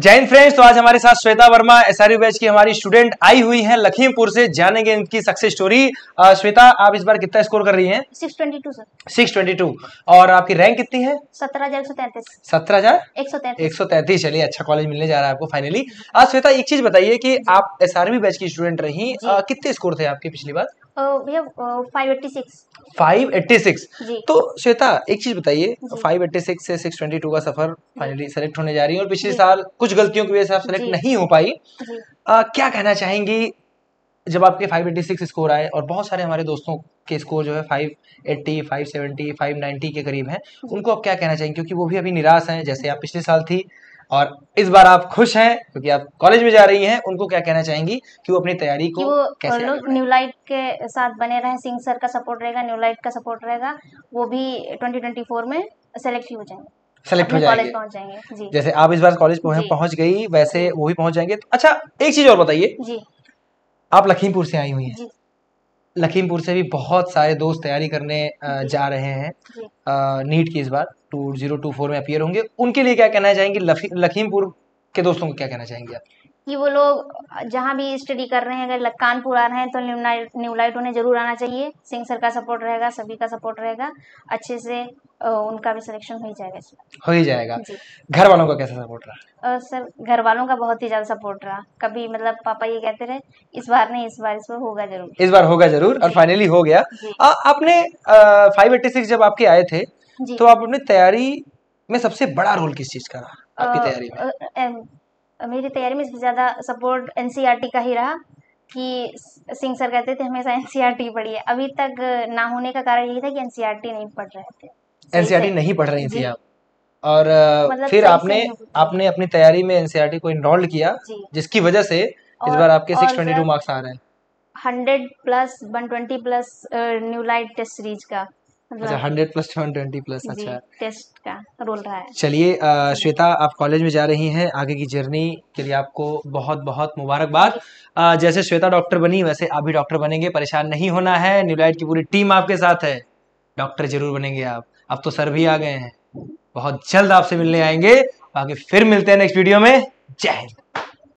Jain friends तो आज हमारे साथ Shweta Verma S R batch की हमारी स्टूडेंट आई हुई हैं लखीमपुर से जानेंगे इनकी सक्सेस स्टोरी श्वेता आप इस बार कितना स्कोर कर रही हैं 622 सर 622 और आपकी रैंक कितनी है सत्रह हजार एक सौ तैतीस सत्रह हजार एक सौ चलिए अच्छा कॉलेज मिलने जा रहा है आपको फाइनली आज श्वेता एक चीज बताइए की आप एस बैच की स्टूडेंट रही कितने स्कोर थे आपके पिछली बार तो श्वेता एक चीज बताइए से का सफर फाइनली सेलेक्ट होने जा रही है और पिछले साल कुछ गलतियों की वजह से आप सेलेक्ट नहीं हो पाई आ, क्या कहना चाहेंगी जब आपके फाइव एट्टी सिक्स स्कोर आए और बहुत सारे हमारे दोस्तों के स्कोर जो है five eighty five seventy five ninety के करीब हैं उनको आप क्या कहना चाहेंगे क्योंकि वो भी अभी निराश हैं जैसे आप पिछले साल थी और इस बार आप खुश हैं क्योंकि आप कॉलेज में जा रही हैं उनको क्या कहना चाहेंगी कि वो अपनी तैयारी को न्यू लाइट के साथ बने रहे सिंह सर का सपोर्ट रहेगा न्यू लाइट का सपोर्ट रहेगा वो भी ट्वेंटी में सेलेक्ट हो जाएंगे सेलेक्ट हो जाएंगे जैसे आप इस बार कॉलेज पहुंच गई वैसे वो भी पहुंच जाएंगे तो अच्छा एक चीज और बताइए आप लखीमपुर से आई हुई हैं लखीमपुर से भी बहुत सारे दोस्त तैयारी करने जा रहे हैं नीट की इस बार टू जीरो टू फोर में अपियर होंगे उनके लिए क्या कहना चाहेंगे लखीमपुर के दोस्तों को क्या कहना चाहेंगे आप कि वो लोग जहाँ भी स्टडी कर रहे हैं अगर कानपुर आ रहे हैं तो न्यू लाइट उन्हें जरूर आना चाहिए सिंह सर का सपोर्ट रहेगा सभी का सपोर्ट रहेगा अच्छे से उनका भी सिलेक्शन हो ही जाएगा इसमें हो ही जाएगा घर वालों का कैसा सपोर्ट रहा सर घर वालों का बहुत ही ज्यादा सपोर्ट रहा कभी मतलब पापा ये कहते रहे इस बार नहीं इस बार इस बार होगा जरूर इस बार होगा जरूर और फाइनली हो गया आ, आपने फाइव एट्टी सिक्स जब आपके आए थे तो आप अपनी तैयारी में सबसे बड़ा रोल किस चीज का रहा आपकी तैयारी में मेरी तैयारी में सबसे ज्यादा सपोर्ट एनसीईआरटी e का ही रहा कि सिंह सर कहते थे हमेशा एनसीईआरटी e पढ़िए अभी तक ना होने का कारण यही था कि एनसीईआरटी e नहीं पढ़ रहे थे एनसीईआरटी नहीं पढ़ रही थी आप और मतलब फिर आपने आपने अपनी तैयारी में एनसीईआरटी को इनरोल्ड किया जिसकी वजह से इस बार आपके सिक्स ट्वेंटी टू मार्क्स आ रहे हैं hundred plus one twenty plus new light test series का मतलब अच्छा hundred plus one twenty plus अच्छा टेस्ट का रोल रहा है चलिए श्वेता आप कॉलेज में जा रही हैं आगे की जर्नी के लिए आपको बहुत बहुत मुबारकबाद जैसे श्वेता डॉक्टर बनी वैसे आप भी डॉक्टर बनेंगे परेशान नहीं होना है न्यूलाइट की पूरी टीम आपके साथ है डॉक्टर जरूर बनेंगे आप अब तो सर भी आ गए हैं बहुत जल्द आपसे मिलने आएंगे बाकी फिर मिलते हैं नेक्स्ट वीडियो में जय हिंद